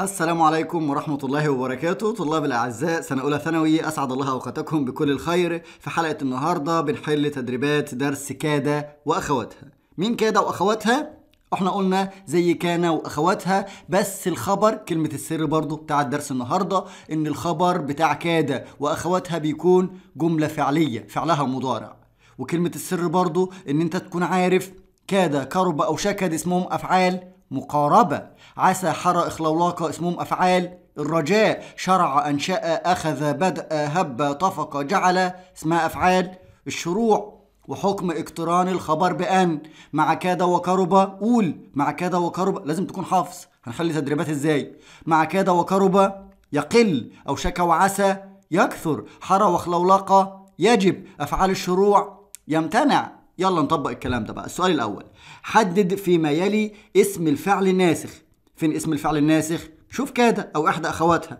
السلام عليكم ورحمة الله وبركاته طلاب الأعزاء سنة أولى ثانوي أسعد الله أوقاتكم بكل الخير في حلقة النهاردة بنحل تدريبات درس كادة وأخواتها مين كادة وأخواتها؟ احنا قلنا زي كان واخواتها بس الخبر كلمة السر برضو بتاع الدرس النهاردة ان الخبر بتاع كادة واخواتها بيكون جملة فعلية فعلها مضارع وكلمة السر برضو ان انت تكون عارف كادة كرب او شكد اسمهم افعال مقاربة عسى حرى إخلولاقة اسمهم أفعال الرجاء شرع أنشأ أخذ بدأ هب طفق جعل اسمها أفعال الشروع وحكم اقتران الخبر بأن مع كاد وقرب قول مع كاد وقرب لازم تكون حافظ هنخلي تدريبات ازاي مع كاد وقرب يقل أو شك وعسى يكثر حرى وخلولاقة يجب أفعال الشروع يمتنع يلا نطبق الكلام ده بقى السؤال الاول حدد فيما يلي اسم الفعل الناسخ فين اسم الفعل الناسخ شوف كاد او احدى اخواتها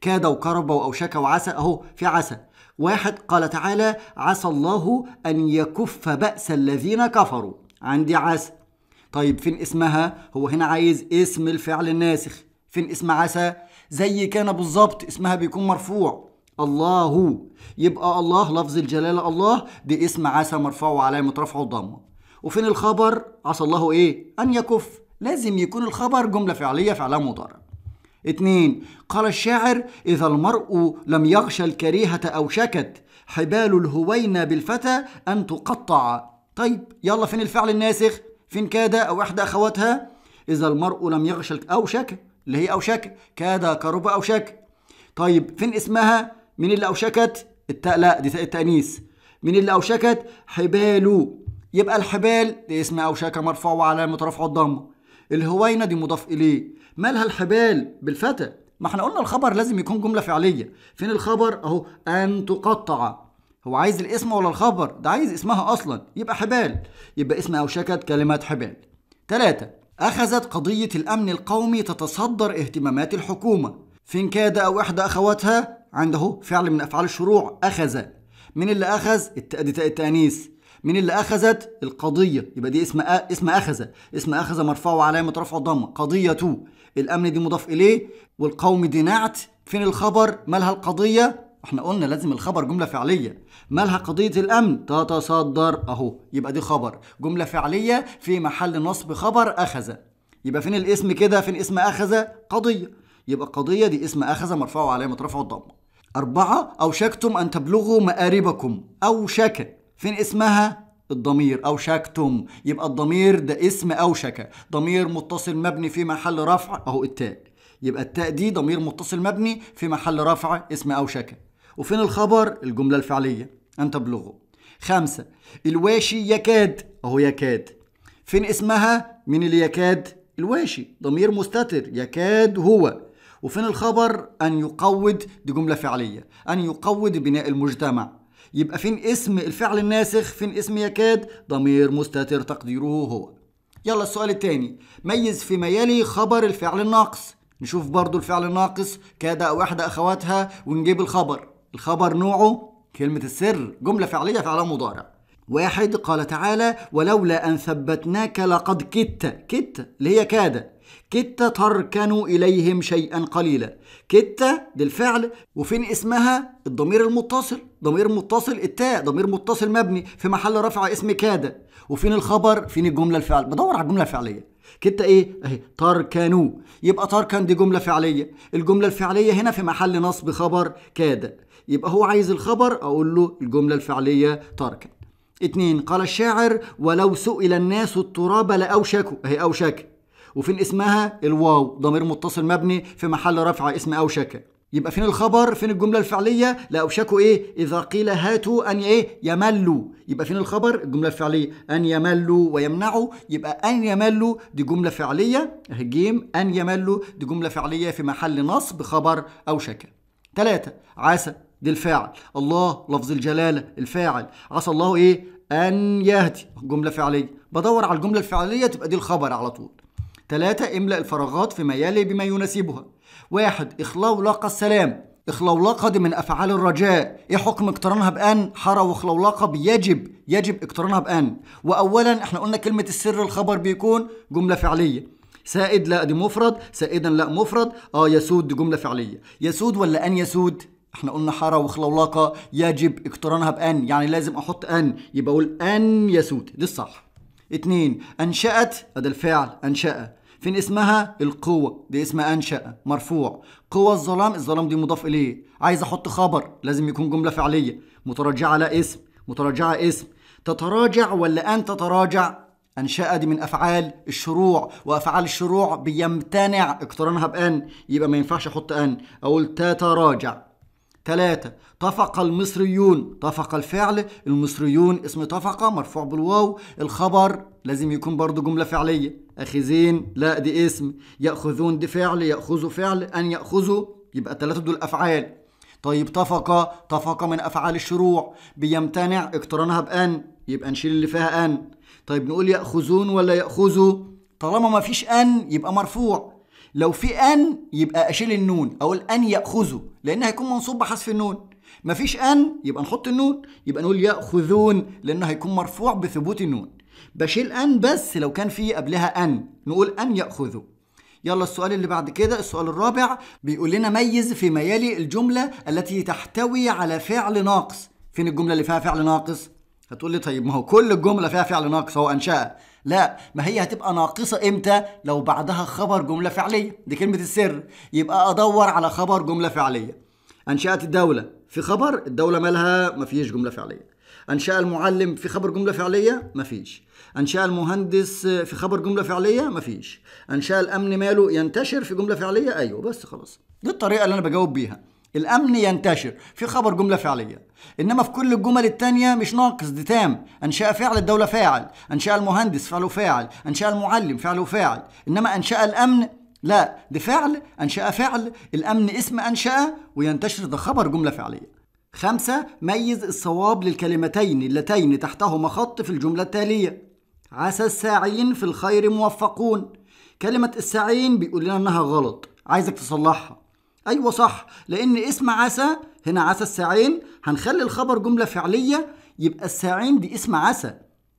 كاد او واوشك وعسى اهو في عسى واحد قال تعالى عسى الله ان يكف باس الذين كفروا عندي عسى طيب فين اسمها هو هنا عايز اسم الفعل الناسخ فين اسم عسى زي كان بالظبط اسمها بيكون مرفوع الله يبقى الله لفظ الجلالة الله دي اسم عسى مرفوع وعلامة رفعه الضمة وفين الخبر عسى الله ايه أن يكف لازم يكون الخبر جملة فعلية فعلها مضارع اتنين قال الشاعر إذا المرء لم يغشى الكريهة أو شكت حبال الهوينة بالفتى أن تقطع طيب يلا فين الفعل الناسخ فين كاد أو إحدى أخواتها إذا المرء لم يغشى أو شك اللي هي أو شك كاد كرب أو شك طيب فين اسمها مين اللي أوشكت التاء لا دي تاء التأنيث مين اللي أوشكت حباله يبقى الحبال دي اسم أوشكة مرفوع وعلامة رفعه الضمة الهوينة دي مضاف إليه مالها الحبال بالفتى ما احنا قلنا الخبر لازم يكون جملة فعلية فين الخبر اهو أن تقطع هو عايز الاسم ولا الخبر ده عايز اسمها أصلا يبقى حبال يبقى اسم أوشكت كلمات حبال ثلاثة أخذت قضية الأمن القومي تتصدر اهتمامات الحكومة فين كاد أو إحدى أخواتها عنده اهو فعل من افعال الشروع اخذ من اللي اخذ التأدي التانيث من اللي اخذت القضيه يبقى دي اسم اسم اخذ اسم اخذ مرفوع وعلامه رفعه ضمه قضيه الامن دي مضاف اليه والقوم دي نعت فين الخبر مالها القضيه احنا قلنا لازم الخبر جمله فعليه مالها قضيه الامن تتصدر اهو يبقى دي خبر جمله فعليه في محل نصب خبر اخذ يبقى فين الاسم كده فين اسم اخذ قضيه يبقى القضية دي اسم أخذ مرفوع وعلامه رفعه الضمة أربعة أوشكتم أن تبلغوا مآربكم أوشك فين اسمها الضمير أوشكتم يبقى الضمير ده اسم أوشك ضمير متصل مبني في محل رفع أهو التاء يبقى التاء دي ضمير متصل مبني في محل رفع اسم أوشك وفين الخبر الجملة الفعلية أن تبلغوا خمسة الواشي يكاد أهو يكاد فين اسمها من اللي يكاد الواشي ضمير مستتر يكاد هو وفين الخبر أن يقود دي جملة فعلية أن يقود بناء المجتمع يبقى فين اسم الفعل الناسخ فين اسم يكاد ضمير مستتر تقديره هو يلا السؤال التاني ميز فيما يلي خبر الفعل الناقص نشوف برضو الفعل الناقص كاد أو إحدى أخواتها ونجيب الخبر الخبر نوعه كلمة السر جملة فعلية فعل مضارع واحد قال تعالى ولولا أن ثبتناك لقد كدت كدت اللي هي كاد كدت تركن إليهم شيئا قليلا كدت دي الفعل وفين اسمها الضمير المتصل ضمير متصل التاء ضمير متصل مبني في محل رفع اسم كاد وفين الخبر فين الجملة الفعل بدور على الجملة الفعلية كده ايه اهي تركنوا يبقى تركن دي جمله فعليه الجمله الفعليه هنا في محل نصب خبر كاد يبقى هو عايز الخبر اقول له الجمله الفعليه تركن اتنين قال الشاعر ولو سئل الناس التراب لأوشكوا اهي أوشك وفين اسمها الواو ضمير متصل مبني في محل رفع اسم أوشك يبقى فين الخبر فين الجملة الفعلية لا أوشكوا إيه إذا قيل هاتوا أن إيه يملوا يبقى فين الخبر الجملة الفعلية أن يملوا ويمنعوا يبقى أن يملوا دي جملة فعلية اهي جيم أن يملوا دي جملة فعلية في محل نصب خبر أوشك ثلاثة عسى دي الفاعل الله لفظ الجلالة الفاعل عسى الله إيه أن يهدي جملة فعلية بدور على الجملة الفعلية تبقى دي الخبر على طول ثلاثة املأ الفراغات فيما يلي بما يناسبها واحد إخلولق السلام إخلولقة دي من أفعال الرجاء إيه حكم اقترانها بأن حرى وإخلولقة بيجب يجب اقترانها بأن وأولا احنا قلنا كلمة السر الخبر بيكون جملة فعلية سائد لا دي مفرد سائدا لا مفرد اه يسود دي جمله فعليه يسود ولا ان يسود احنا قلنا حاره وخلولاقه يجب اقترانها بان يعني لازم احط ان يبقى اقول ان يسود دي الصح اتنين انشات هذا الفعل انشا فين اسمها القوة دي اسم أنشأ مرفوع قوى الظلام الظلام دي مضاف إليه عايز أحط خبر لازم يكون جملة فعلية مترجعة على اسم مترجعة اسم تتراجع ولا أن تتراجع أنشأ دي من أفعال الشروع وأفعال الشروع بيمتنع اقترانها بأن يبقى ما ينفعش أحط أن أقول تتراجع ثلاثة طفق المصريون طفق الفعل المصريون اسم طفق مرفوع بالواو الخبر لازم يكون برضو جملة فعلية أخذين لا دي اسم يأخذون دي فعل يأخذوا فعل أن يأخذوا يبقى ثلاثة دول أفعال طيب طفق طفق من أفعال الشروع بيمتنع اقترانها بأن يبقى نشيل اللي فيها أن طيب نقول يأخذون ولا يأخذوا طالما ما فيش أن يبقى مرفوع لو في ان يبقى اشيل النون اقول ان ياخذوا لان هيكون منصوب بحذف النون مفيش ان يبقى نحط النون يبقى نقول ياخذون لانه هيكون مرفوع بثبوت النون بشيل ان بس لو كان في قبلها ان نقول ان ياخذوا يلا السؤال اللي بعد كده السؤال الرابع بيقول لنا ميز فيما يلي الجملة التي تحتوي على فعل ناقص فين الجملة اللي فيها فعل ناقص؟ هتقول لي طيب ما هو كل الجملة فيها فعل ناقص هو أنشأ لا ما هي هتبقى ناقصة امتى لو بعدها خبر جملة فعلية دي كلمة السر يبقى ادور على خبر جملة فعلية انشأت الدولة في خبر الدولة مالها مفيش جملة فعلية انشأ المعلم في خبر جملة فعلية مفيش انشأ المهندس في خبر جملة فعلية مفيش انشأ الامن ماله ينتشر في جملة فعلية ايوه بس خلاص دي الطريقة اللي انا بجاوب بيها الامن ينتشر في خبر جمله فعليه انما في كل الجمل التانية مش ناقص دي تام انشا فعل الدوله فاعل انشا المهندس فعل فاعل انشا المعلم فعل فاعل انما انشا الامن لا ده فعل انشا فعل الامن اسم انشا وينتشر ده خبر جمله فعليه خمسة ميز الصواب للكلمتين اللتين تحتهما خط في الجملة التالية عسى الساعين في الخير موفقون كلمة الساعين بيقول لنا إنها غلط عايزك تصلحها ايوه صح لان اسم عسى هنا عسى الساعين هنخلي الخبر جمله فعليه يبقى الساعين دي اسم عسى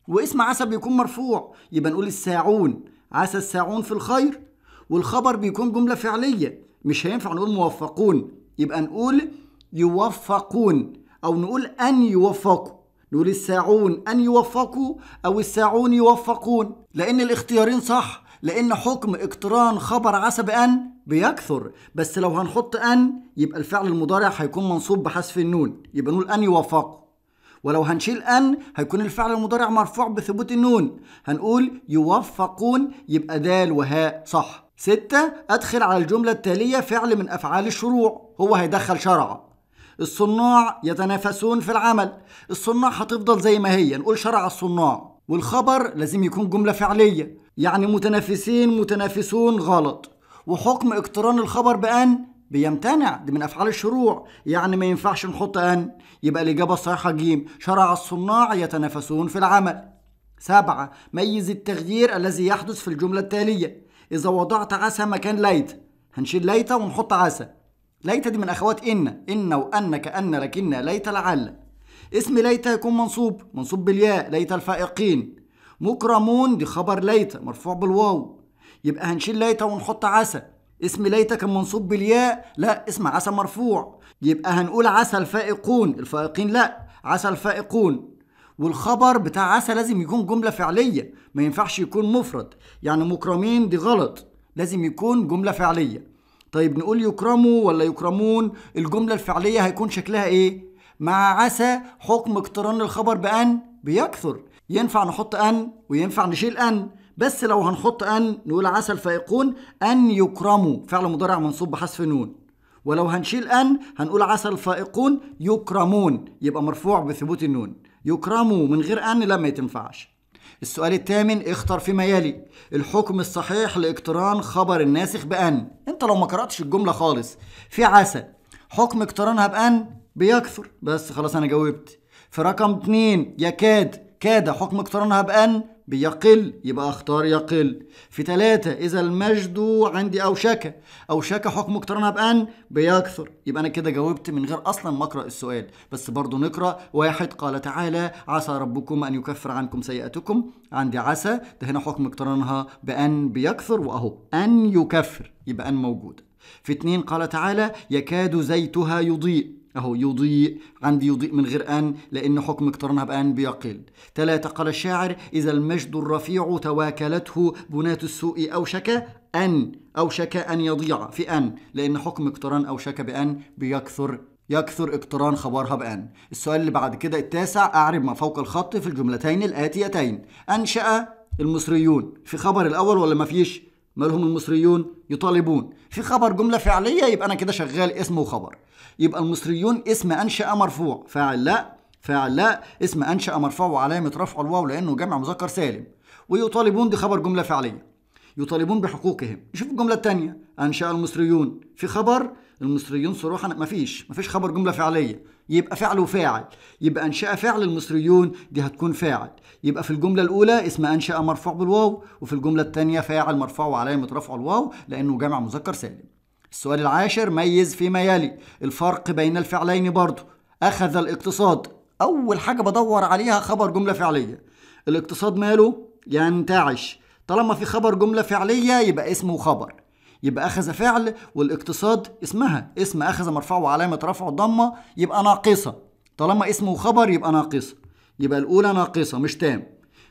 واسم عسى بيكون مرفوع يبقى نقول الساعون عسى الساعون في الخير والخبر بيكون جمله فعليه مش هينفع نقول موفقون يبقى نقول يوفقون او نقول ان يوفقوا نقول الساعون ان يوفقوا او الساعون يوفقون لان الاختيارين صح لان حكم اقتران خبر عسى بان بيكثر بس لو هنحط ان يبقى الفعل المضارع هيكون منصوب بحذف النون يبقى نقول ان يوافق ولو هنشيل ان هيكون الفعل المضارع مرفوع بثبوت النون هنقول يوفقون يبقى دال وهاء صح ستة أدخل على الجملة التالية فعل من أفعال الشروع هو هيدخل شرع الصناع يتنافسون في العمل الصناع هتفضل زي ما هي نقول شرع الصناع والخبر لازم يكون جملة فعلية يعني متنافسين متنافسون غلط وحكم اقتران الخبر بأن بيمتنع دي من أفعال الشروع يعني ما ينفعش نحط أن يبقى الإجابة الصحيحة جيم شرع الصناع يتنافسون في العمل سبعة ميز التغيير الذي يحدث في الجملة التالية إذا وضعت عسى مكان ليت هنشيل ليت ونحط عسى ليت دي من أخوات إن إن وأن كأن لكن ليت لعل اسم ليت يكون منصوب منصوب بالياء ليت الفائقين مكرمون دي خبر ليت مرفوع بالواو يبقى هنشيل ليتة ونحط عسى اسم ليتة كان منصوب بالياء لا اسم عسى مرفوع يبقى هنقول عسى الفائقون الفائقين لا عسى الفائقون والخبر بتاع عسى لازم يكون جملة فعلية ما ينفعش يكون مفرد يعني مكرمين دي غلط لازم يكون جملة فعلية طيب نقول يكرموا ولا يكرمون الجملة الفعلية هيكون شكلها ايه مع عسى حكم اقتران الخبر بأن بيكثر ينفع نحط أن وينفع نشيل أن بس لو هنحط ان نقول عسل فيكون ان يكرموا فعل مضارع منصوب بحذف نون ولو هنشيل ان هنقول عسل فائقون يكرمون يبقى مرفوع بثبوت النون يكرموا من غير ان لا ما تنفعش السؤال الثامن اختر فيما يلي الحكم الصحيح لاقتران خبر الناسخ بأن انت لو ما قرأتش الجملة خالص في عسى حكم اقترانها بأن بيكثر بس خلاص انا جاوبت في رقم اتنين يكاد كاد حكم اقترانها بأن بيقل يبقى اختار يقل في ثلاثة إذا المجد عندي أوشك أوشك حكم اقترانها بأن بيكثر يبقى أنا كده جاوبت من غير أصلا ما أقرأ السؤال بس برضو نقرأ واحد قال تعالى عسى ربكم أن يكفر عنكم سيئاتكم عندي عسى ده هنا حكم اقترانها بأن بيكثر وأهو أن يكفر يبقى أن موجودة في اتنين قال تعالى يكاد زيتها يضيء أهو يضيء عندي يضيء من غير أن لأن حكم اقترانها بأن بيقل ثلاثة قال الشاعر إذا المجد الرفيع تواكلته بناة السوء أوشك أن أوشك أن يضيع في أن لأن حكم اقتران أوشك بأن بيكثر يكثر اقتران خبرها بأن السؤال اللي بعد كده التاسع أعرب ما فوق الخط في الجملتين الآتيتين أنشأ المصريون في خبر الأول ولا ما فيش مالهم المصريون يطالبون في خبر جملة فعلية يبقى أنا كده شغال اسم وخبر يبقى المصريون اسم أنشأ مرفوع فاعل لا فاعل لا اسم أنشأ مرفوع وعلامة رفعه الواو لأنه جمع مذكر سالم ويطالبون دي خبر جملة فعلية يطالبون بحقوقهم شوف الجملة الثانية أنشأ المصريون في خبر المصريون صروحا مفيش مفيش خبر جمله فعليه يبقى فعل وفاعل يبقى انشا فعل المصريون دي هتكون فاعل يبقى في الجمله الاولى اسم انشا مرفوع بالواو وفي الجمله الثانيه فاعل مرفوع وعلامه رفعه الواو لانه جمع مذكر سالم السؤال العاشر ميز فيما يلي الفرق بين الفعلين برضه اخذ الاقتصاد اول حاجه بدور عليها خبر جمله فعليه الاقتصاد ماله ينتعش طالما في خبر جمله فعليه يبقى اسمه خبر يبقى أخذ فعل والاقتصاد اسمها اسم أخذ مرفعه وعلامة رفعه ضمة يبقى ناقصة طالما اسم وخبر يبقى ناقصة يبقى الأولى ناقصة مش تام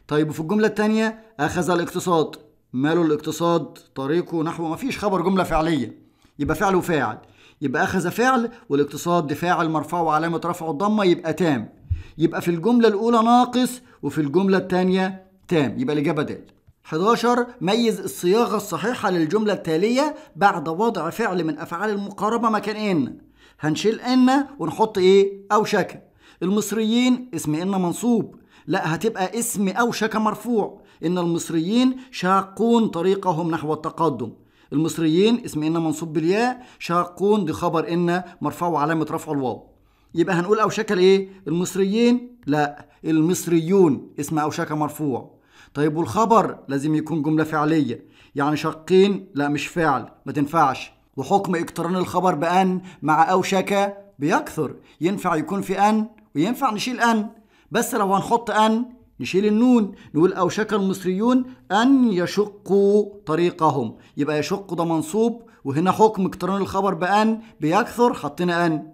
طيب وفي الجملة التانية أخذ الاقتصاد ماله الاقتصاد طريقه نحو ما فيش خبر جملة فعلية يبقى فعل وفاعل يبقى أخذ فعل والاقتصاد فاعل مرفعه وعلامة رفعه ضمة يبقى تام يبقى في الجملة الأولى ناقص وفي الجملة التانية تام يبقى الإجابة دال 11 ميز الصياغة الصحيحة للجملة التالية بعد وضع فعل من أفعال المقاربة مكان إن هنشيل إن ونحط إيه أوشك المصريين اسم إن منصوب لا هتبقى اسم أوشك مرفوع إن المصريين شاقون طريقهم نحو التقدم المصريين اسم إن منصوب بالياء شاقون دي خبر إن مرفوع وعلامة رفع الواو يبقى هنقول أوشك إيه المصريين لا المصريون اسم أوشك مرفوع طيب والخبر لازم يكون جملة فعلية يعني شقين لا مش فعل ما تنفعش وحكم اقتران الخبر بأن مع أو بيكثر ينفع يكون في أن وينفع نشيل أن بس لو هنحط أن نشيل النون نقول أوشك المصريون أن يشقوا طريقهم يبقى يشق ده منصوب وهنا حكم اقتران الخبر بأن بيكثر حطينا أن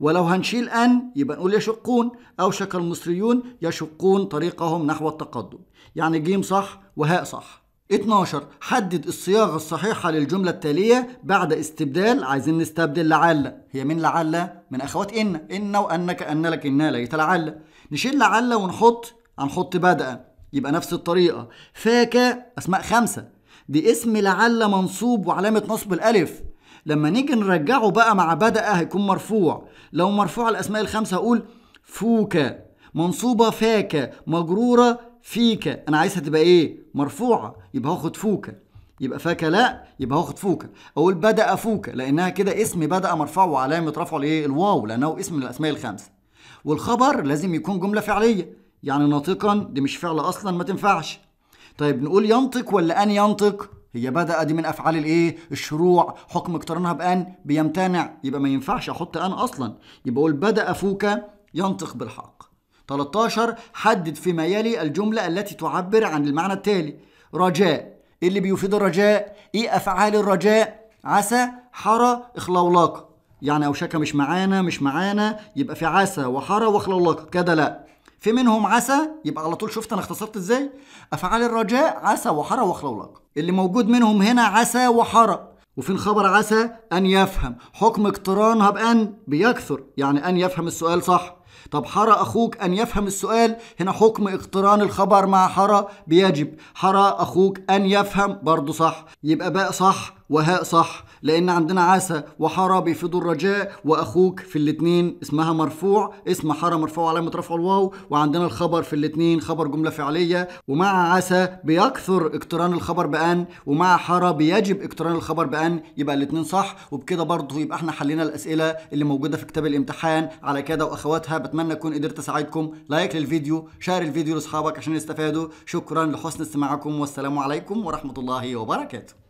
ولو هنشيل أن يبقى نقول يشقون أوشك المصريون يشقون طريقهم نحو التقدم يعني جيم صح وهاء صح 12 حدد الصياغة الصحيحة للجملة التالية بعد استبدال عايزين نستبدل لعل هي من لعل من أخوات إن إن وأنك أن لك إن ليت لعل نشيل لعل ونحط هنحط بدأ يبقى نفس الطريقة فاك أسماء خمسة دي اسم لعل منصوب وعلامة نصب الألف لما نيجي نرجعه بقى مع بدأ هيكون مرفوع لو مرفوع الأسماء الخمسة هقول فوكا منصوبة فاكا مجرورة فيكا أنا عايزها تبقى إيه مرفوعة يبقى هاخد فوكا يبقى فاكا لا يبقى هاخد فوكا اقول بدا فوكا لانها كده اسم بدا مرفوع وعلامه رفعه الايه الواو لانه اسم من الاسماء الخمسه والخبر لازم يكون جمله فعليه يعني ناطقا دي مش فعل اصلا ما تنفعش طيب نقول ينطق ولا ان ينطق هي بدأت دي من أفعال الإيه؟ الشروع حكم اقترانها بأن بيمتنع يبقى ما ينفعش أحط أن أصلا يبقى أقول بدأ فوك ينطق بالحق 13 حدد فيما يلي الجملة التي تعبر عن المعنى التالي رجاء إيه اللي بيفيد الرجاء إيه أفعال الرجاء عسى حرى إخلولاق يعني أوشك مش معانا مش معانا يبقى في عسى وحرى وإخلولاق كده لأ في منهم عسى يبقى على طول شفت انا اختصرت ازاي افعال الرجاء عسى وحرى وخلولق اللي موجود منهم هنا عسى وحرى وفي الخبر عسى ان يفهم حكم اقترانها بان بيكثر يعني ان يفهم السؤال صح طب حرى اخوك ان يفهم السؤال هنا حكم اقتران الخبر مع حرى بيجب حرى اخوك ان يفهم برضه صح يبقى باء صح وهاء صح لان عندنا عسى وحربي في الرجاء واخوك في الاثنين اسمها مرفوع اسم حرى مرفوع علامه رفع الواو وعندنا الخبر في الاثنين خبر جمله فعليه ومع عسى بيكثر اقتران الخبر بان ومع حرى بيجب اقتران الخبر بان يبقى الاثنين صح وبكده برضه يبقى احنا حلينا الاسئله اللي موجوده في كتاب الامتحان على كده واخواتها بتمنى اكون قدرت اساعدكم لايك للفيديو شير الفيديو لاصحابك عشان يستفادوا شكرا لحسن استماعكم والسلام عليكم ورحمه الله وبركاته